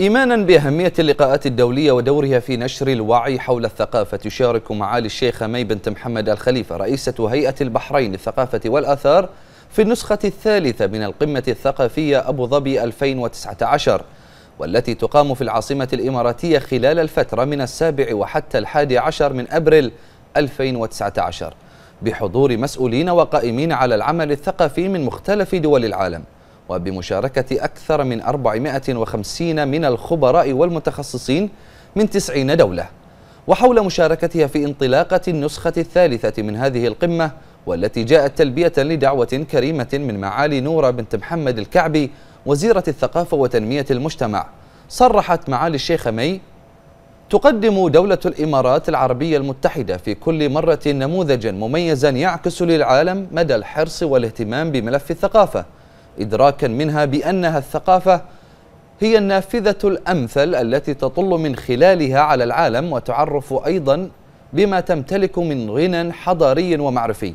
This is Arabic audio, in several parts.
إيمانا بأهمية اللقاءات الدولية ودورها في نشر الوعي حول الثقافة تشارك معالي الشيخة مي بنت محمد الخليفة رئيسة هيئة البحرين للثقافة والآثار في النسخة الثالثة من القمة الثقافية أبو ظبي 2019 والتي تقام في العاصمة الإماراتية خلال الفترة من السابع وحتى الحادي عشر من أبريل 2019 بحضور مسؤولين وقائمين على العمل الثقافي من مختلف دول العالم وبمشاركة أكثر من 450 من الخبراء والمتخصصين من 90 دولة وحول مشاركتها في انطلاقة النسخة الثالثة من هذه القمة والتي جاءت تلبية لدعوة كريمة من معالي نورة بنت محمد الكعبي وزيرة الثقافة وتنمية المجتمع صرحت معالي الشيخ مي تقدم دولة الإمارات العربية المتحدة في كل مرة نموذجا مميزا يعكس للعالم مدى الحرص والاهتمام بملف الثقافة إدراكا منها بأنها الثقافة هي النافذة الأمثل التي تطل من خلالها على العالم وتعرف أيضا بما تمتلك من غنى حضاري ومعرفي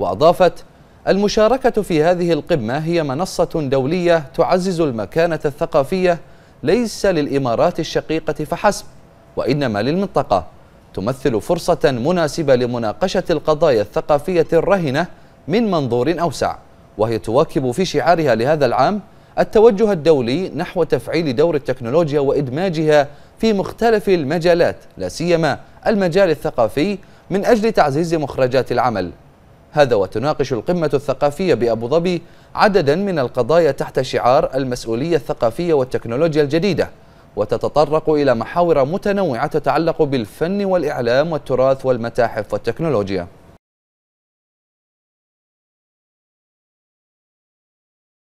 وأضافت المشاركة في هذه القمة هي منصة دولية تعزز المكانة الثقافية ليس للإمارات الشقيقة فحسب وإنما للمنطقة تمثل فرصة مناسبة لمناقشة القضايا الثقافية الرهنة من منظور أوسع وهي تواكب في شعارها لهذا العام التوجه الدولي نحو تفعيل دور التكنولوجيا وإدماجها في مختلف المجالات لا سيما المجال الثقافي من أجل تعزيز مخرجات العمل هذا وتناقش القمة الثقافية بأبو ظبي عددا من القضايا تحت شعار المسؤولية الثقافية والتكنولوجيا الجديدة وتتطرق إلى محاور متنوعة تتعلق بالفن والإعلام والتراث والمتاحف والتكنولوجيا